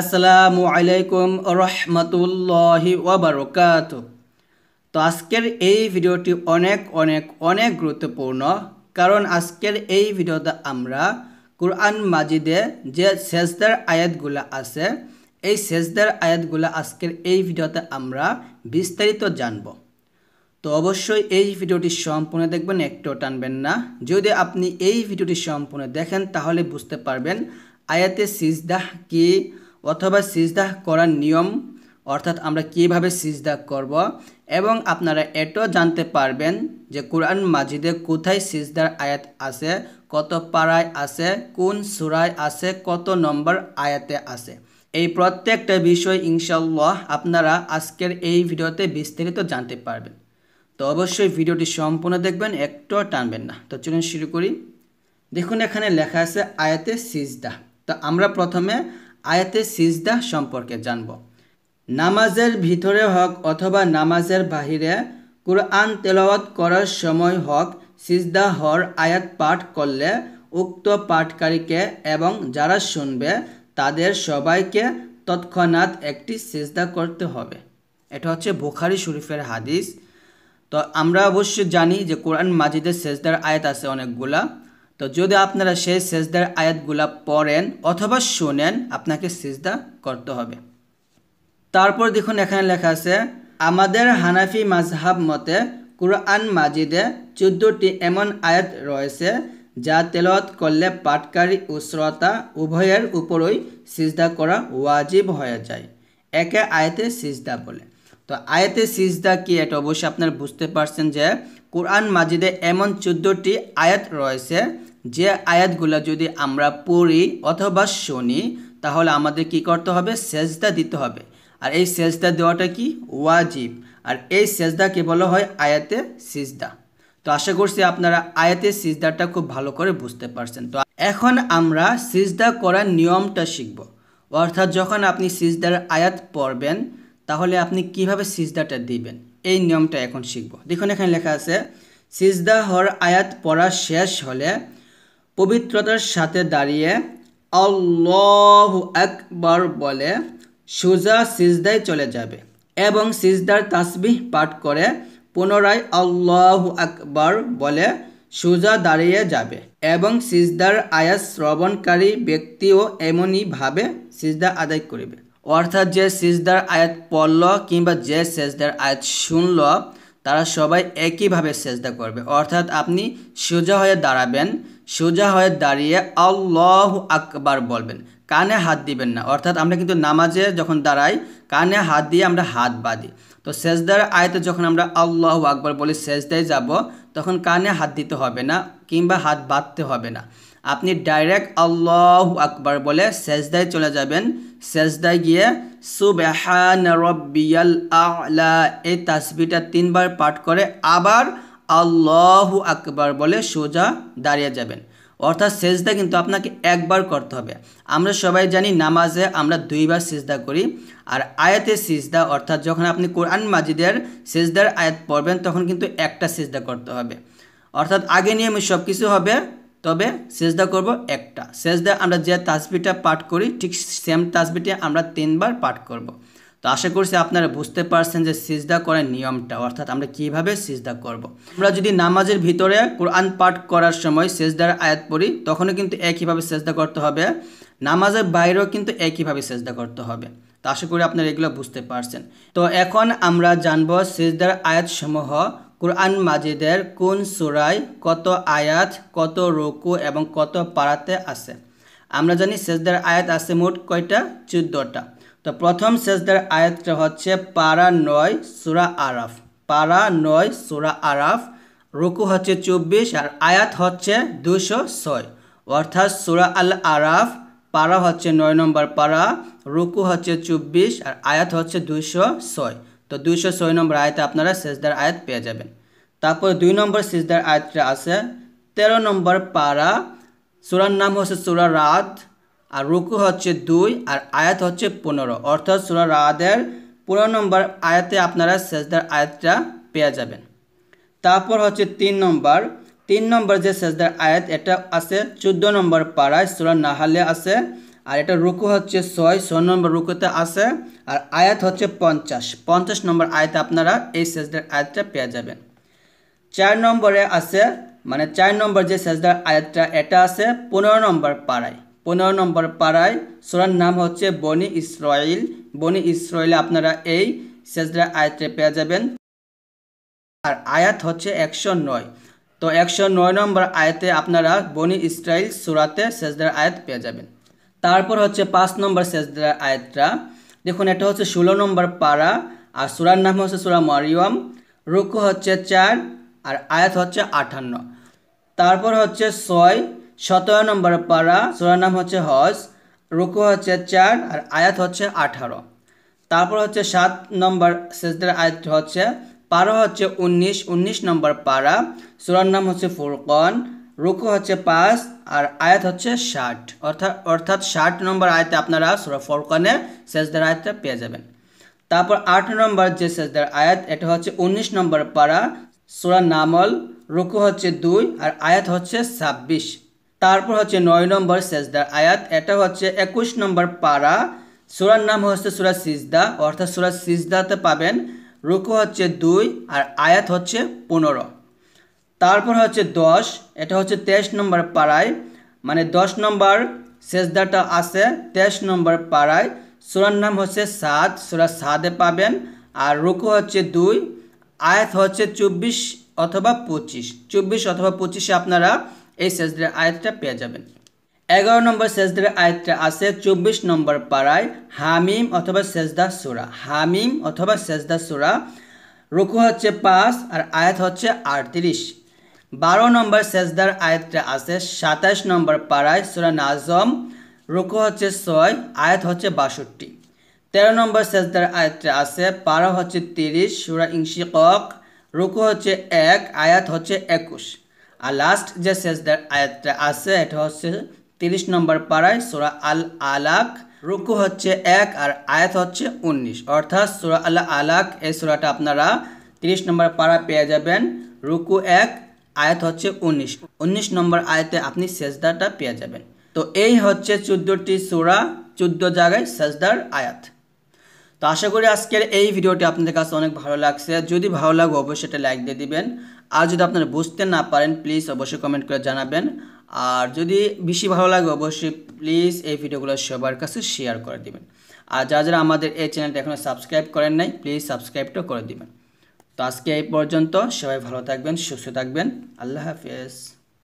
আসসালামু আলাইকুম রহমতুল্লাহি ওবরকাত তো আজকের এই ভিডিওটি অনেক অনেক অনেক গুরুত্বপূর্ণ কারণ আজকের এই ভিডিওতে আমরা কোরআন মাজিদে যে সেজদার আয়াতগুলো আছে এই সেজদার আয়াতগুলো আজকের এই ভিডিওতে আমরা বিস্তারিত জানব তো অবশ্যই এই ভিডিওটি সম্পূর্ণ দেখবেন একটু টানবেন না যদি আপনি এই ভিডিওটি সম্পূর্ণ দেখেন তাহলে বুঝতে পারবেন আয়াতে সিজদাহ কি অথবা সিজদাহ করার নিয়ম অর্থাৎ আমরা কিভাবে সিজদাহ করব এবং আপনারা এটাও জানতে পারবেন যে কোরআন মাজিদে কোথায় সিজদার আয়াত আছে কত পাড়ায় আছে কোন সুরায় আছে কত নম্বর আয়াতে আছে এই প্রত্যেকটা বিষয় ইনশাল্লাহ আপনারা আজকের এই ভিডিওতে বিস্তারিত জানতে পারবেন তো অবশ্যই ভিডিওটি সম্পূর্ণ দেখবেন একটু টানবেন না তো চলুন শুরু করি দেখুন এখানে লেখা আছে আয়াতে সিজদা তো আমরা প্রথমে আয়াতে সিজদাহ সম্পর্কে জানব নামাজের ভিতরে হক অথবা নামাজের বাহিরে কোরআন তেলাওয়াত করার সময় হক সিজদা হর আয়াত পাঠ করলে উক্ত পাঠকারীকে এবং যারা শুনবে তাদের সবাইকে তৎক্ষণাৎ একটি সিজদা করতে হবে এটা হচ্ছে বুখারি শরীফের হাদিস তো আমরা অবশ্য জানি যে কোরআন মাজিদের সেজদার আয়াত আছে অনেকগুলা তো যদি আপনারা সেই সেজদার আয়াতগুলা পড়েন অথবা শোনেন আপনাকে সেজদা করতে হবে তারপর দেখুন এখানে লেখা আছে আমাদের হানাফি মাজহাব মতে কুরআন মাজিদে চোদ্দটি এমন আয়াত রয়েছে যা তেলত করলে পাটকারী ও শ্রোতা উভয়ের উপরই সিজদা করা ওয়াজিব হয়ে যায় একে আয়াতে সিজদা বলে তো আয়াতে সিজদা কি এটা অবশ্যই আপনারা বুঝতে পারছেন যে কোরআন মাজিদে এমন চোদ্দটি আয়াত রয়েছে যে আয়াতগুলো যদি আমরা পড়ি অথবা শুনি তাহলে আমাদের কি করতে হবে সেজদা দিতে হবে আর এই সেজদা দেওয়াটা কি ওয়াজিব আর এই সেজদাকে বলা হয় আয়াতে সিজদা তো আশা করছি আপনারা আয়াতে সিজদাটা খুব ভালো করে বুঝতে পারছেন তো এখন আমরা সিজদা করার নিয়মটা শিখব অর্থাৎ যখন আপনি সিজদার আয়াত পড়বেন তাহলে আপনি কিভাবে সিজদাটা দিবেন এই নিয়মটা এখন শিখব দেখুন এখানে লেখা আছে সিজদা হর আয়াত পড়া শেষ হলে পবিত্রতার সাথে দাঁড়িয়ে আল্লাহ আকবর বলে সোজা সিজদায় চলে যাবে এবং সিজদার তাসবিহ পাঠ করে পুনরায় আল্লাহ আকবর বলে সোজা দাঁড়িয়ে যাবে এবং সিজদার আয়াত শ্রবণকারী ব্যক্তিও এমনইভাবে সিজদা আদায় করিবে অর্থাৎ যে সিজদার আয়াত পড়ল কিংবা যে সেজদার আয়াত শুনল তারা সবাই একইভাবে সেজদা করবে অর্থাৎ আপনি সোজা হয়ে দাঁড়াবেন সোজা হয়ে দাঁড়িয়ে আল্লাহ আকবার বলবেন কানে হাত দিবেন না অর্থাৎ আমরা কিন্তু নামাজে যখন দাঁড়াই কানে হাত দিয়ে আমরা হাত বাঁধি তো সেজদার আয়তে যখন আমরা আল্লাহ আকবার বলি সেজদায় যাব তখন কানে হাত দিতে হবে না কিংবা হাত বাঁধতে হবে না আপনি ডাইরেক্ট আল্লাহ আকবার বলে সেজদায় চলে যাবেন সেজদায় গিয়ে সুবহান রব্বিয়াল আলা এই তাসবিটা তিনবার পাঠ করে আবার আল্লাহ আকবার বলে সোজা দাঁড়িয়ে যাবেন অর্থাৎ সেজদা কিন্তু আপনাকে একবার করতে হবে আমরা সবাই জানি নামাজে আমরা দুইবার সেজদা করি আর আয়াতে সিজদা অর্থাৎ যখন আপনি কোরআন মাজিদের সেজদার আয়াত পড়বেন তখন কিন্তু একটা সেজদা করতে হবে অর্থাৎ আগে নিয়ে সব কিছু হবে তবে সেজদা করব একটা সেজদা আমরা যে তাসবিটা পাঠ করি ঠিক সেম তাসবিটি আমরা তিনবার পাঠ করব। তো আশা করছি আপনারা বুঝতে পারছেন যে সিজদা করার নিয়মটা অর্থাৎ আমরা কিভাবে সিজদা করব। আমরা যদি নামাজের ভিতরে কোরআন পাঠ করার সময় সেজদার আয়াত পড়ি তখনও কিন্তু একইভাবে সেজদা করতে হবে নামাজের বাইরেও কিন্তু একইভাবে সেজদা করতে হবে তো আশা করি আপনারা এগুলো বুঝতে পারছেন তো এখন আমরা জানবো সেজদার আয়াতসমূহ কোরআন মাজিদের কোন সুরায় কত আয়াত কত রুকু এবং কত পাড়াতে আছে আমরা জানি সেজদার আয়াত আছে মোট কয়টা চোদ্দটা তো প্রথম সেজদার আয়াতটা হচ্ছে পাড়া নয় সুরা আরাফ পাড়া নয় সুরা আরাফ রুকু হচ্ছে চব্বিশ আর আয়াত হচ্ছে দুশো ছয় অর্থাৎ সুরা আল আরাফ পাড়া হচ্ছে নয় নম্বর পাড়া রুকু হচ্ছে চব্বিশ আর আয়াত হচ্ছে দুশো ছয় তো দুইশো ছয় নম্বর আয়তে আপনারা সেজদার আয়াত পেয়ে যাবেন তারপর দুই নম্বর সিজদার আয়াতটা আছে তেরো নম্বর পাড়া সুরার নাম হচ্ছে সুরা রাত আর রুকু হচ্ছে দুই আর আয়াত হচ্ছে পনেরো অর্থাৎ সুরা রাতের পনেরো নম্বর আয়াতে আপনারা সেজদার আয়াতটা পেয়ে যাবেন তারপর হচ্ছে তিন নম্বর তিন নম্বর যে সেজদার আয়াত এটা আছে চোদ্দ নম্বর পাড়ায় সুরা নাহালে আছে আর এটা রুকু হচ্ছে ছয় ছয় নম্বর রুকুতে আছে আর আয়াত হচ্ছে পঞ্চাশ পঞ্চাশ নম্বর আয়াতে আপনারা এই সেজদার আয়াতটা পেয়ে যাবেন চার নম্বরে আছে মানে চার নম্বর যে সেজদার আয়াতটা এটা আছে পনেরো নম্বর পাড়ায় পনেরো নম্বর পাড়ায় সোরার নাম হচ্ছে বনি ইসরায়েল বনি ইসরায়েলে আপনারা এই সেজদার আয়াতটা পেয়ে যাবেন আর আয়াত হচ্ছে একশো নয় তো একশো নয় নম্বর আয়াতে আপনারা বনি ইসরায়েল সুরাতে সেজদার আয়াত পেয়ে যাবেন তারপর হচ্ছে পাঁচ নম্বর সেজদা আয়াতটা দেখুন এটা হচ্ছে ষোলো নম্বর পাড়া আর সুরার নাম হচ্ছে সুরা মরিয়ম রুকু হচ্ছে চার আর আয়াত হচ্ছে আঠান্ন তারপর হচ্ছে ছয় সতেরো নম্বর পাড়া সুরার নাম হচ্ছে হজ রুকু হচ্ছে চার আর আয়াত হচ্ছে আঠারো তারপর হচ্ছে সাত নম্বর সেজদার আয়াত হচ্ছে পারা হচ্ছে উনিশ উনিশ নম্বর পাড়া সুরার নাম হচ্ছে ফুরকন রুকু হচ্ছে পাঁচ আর আয়াত হচ্ছে ষাট অর্থাৎ অর্থাৎ ষাট নম্বর আয়াতে আপনারা সুরা ফরকানে সেজদার আয়তে পেয়ে যাবেন তারপর আট নম্বর যে সেজদার আয়াত এটা হচ্ছে উনিশ নম্বর পাড়া সুরা নামল রুকু হচ্ছে দুই আর আয়াত হচ্ছে ছাব্বিশ তারপর হচ্ছে নয় নম্বর সেজদার আয়াত এটা হচ্ছে একুশ নম্বর পাড়া সুরার নাম হচ্ছে সুরা সিজদা অর্থাৎ সুরা সিজদাতে পাবেন রুকু হচ্ছে দুই আর আয়াত হচ্ছে পনেরো তারপর হচ্ছে দশ এটা হচ্ছে তেইশ নম্বর পাড়ায় মানে দশ নম্বর শেষদাটা আছে তেইশ নম্বর পাড়ায় সুরার নাম হচ্ছে সাত সুরা সাদে পাবেন আর রুকু হচ্ছে দুই আয়াত হচ্ছে চব্বিশ অথবা পঁচিশ চব্বিশ অথবা পঁচিশে আপনারা এই শেষদের আয়াতটা পেয়ে যাবেন এগারো নম্বর শেষদের আয়াতটা আছে চব্বিশ নম্বর পাড়ায় হামিম অথবা শেষদা সুরা হামিম অথবা শেষদা সুরা রুকু হচ্ছে পাঁচ আর আয়াত হচ্ছে আটত্রিশ বারো নম্বর সেজদার আয়াতটা আছে সাতাশ নম্বর পাড়ায় সুরা নাজম রুকু হচ্ছে ছয় আয়াত হচ্ছে বাষট্টি তেরো নম্বর সেজদার আয়াতটা আছে পারো হচ্ছে তিরিশ সুরা ইংশিকক রুকু হচ্ছে এক আয়াত হচ্ছে একুশ আর লাস্ট যে সেজদার আয়াতটা আছে এটা হচ্ছে তিরিশ নম্বর পাড়ায় সুরা আল আলাক রুকু হচ্ছে এক আর আয়াত হচ্ছে উনিশ অর্থাৎ সুরা আল আলাক এই সুরাটা আপনারা তিরিশ নম্বর পাড়া পেয়ে যাবেন রুকু এক আয়াত হচ্ছে উনিশ উনিশ নম্বর আয়াতে আপনি সেজদারটা পেয়ে যাবেন তো এই হচ্ছে চোদ্দোটি সোরা চোদ্দ জায়গায় সেজদার আয়াত তো আশা করি আজকের এই ভিডিওটি আপনাদের কাছে অনেক ভালো লাগছে যদি ভালো লাগে অবশ্যই এটা লাইক দিয়ে দিবেন আর যদি আপনারা বুঝতে না পারেন প্লিজ অবশ্যই কমেন্ট করে জানাবেন আর যদি বেশি ভালো লাগে অবশ্যই প্লিজ এই ভিডিওগুলো সবার কাছে শেয়ার করে দিবেন আর যারা যারা আমাদের এই চ্যানেলটা এখনও সাবস্ক্রাইব করেন নাই প্লিজ সাবস্ক্রাইবটা করে দিবেন তো আজকে এই পর্যন্ত সবাই ভালো থাকবেন সুস্থ থাকবেন আল্লাহ হাফিজ